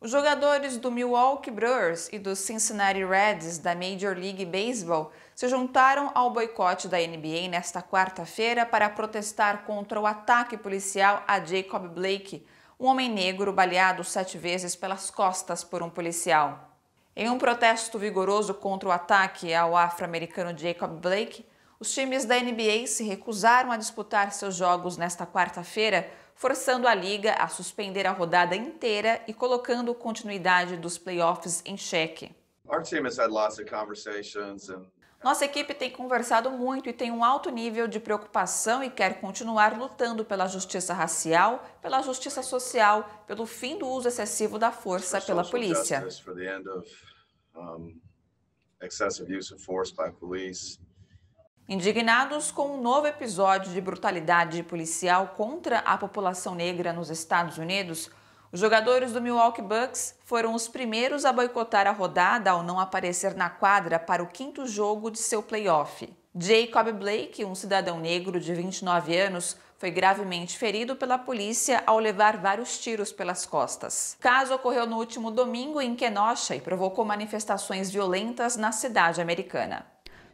Os jogadores do Milwaukee Brewers e dos Cincinnati Reds da Major League Baseball se juntaram ao boicote da NBA nesta quarta-feira para protestar contra o ataque policial a Jacob Blake, um homem negro baleado sete vezes pelas costas por um policial. Em um protesto vigoroso contra o ataque ao afro-americano Jacob Blake, os times da NBA se recusaram a disputar seus jogos nesta quarta-feira, forçando a liga a suspender a rodada inteira e colocando continuidade dos playoffs em xeque. Nossa equipe tem conversado muito e tem um alto nível de preocupação e quer continuar lutando pela justiça racial, pela justiça social, pelo fim do uso excessivo da força pela polícia. Indignados com um novo episódio de brutalidade policial contra a população negra nos Estados Unidos, os jogadores do Milwaukee Bucks foram os primeiros a boicotar a rodada ao não aparecer na quadra para o quinto jogo de seu playoff. Jacob Blake, um cidadão negro de 29 anos, foi gravemente ferido pela polícia ao levar vários tiros pelas costas. O caso ocorreu no último domingo em Kenosha e provocou manifestações violentas na cidade americana.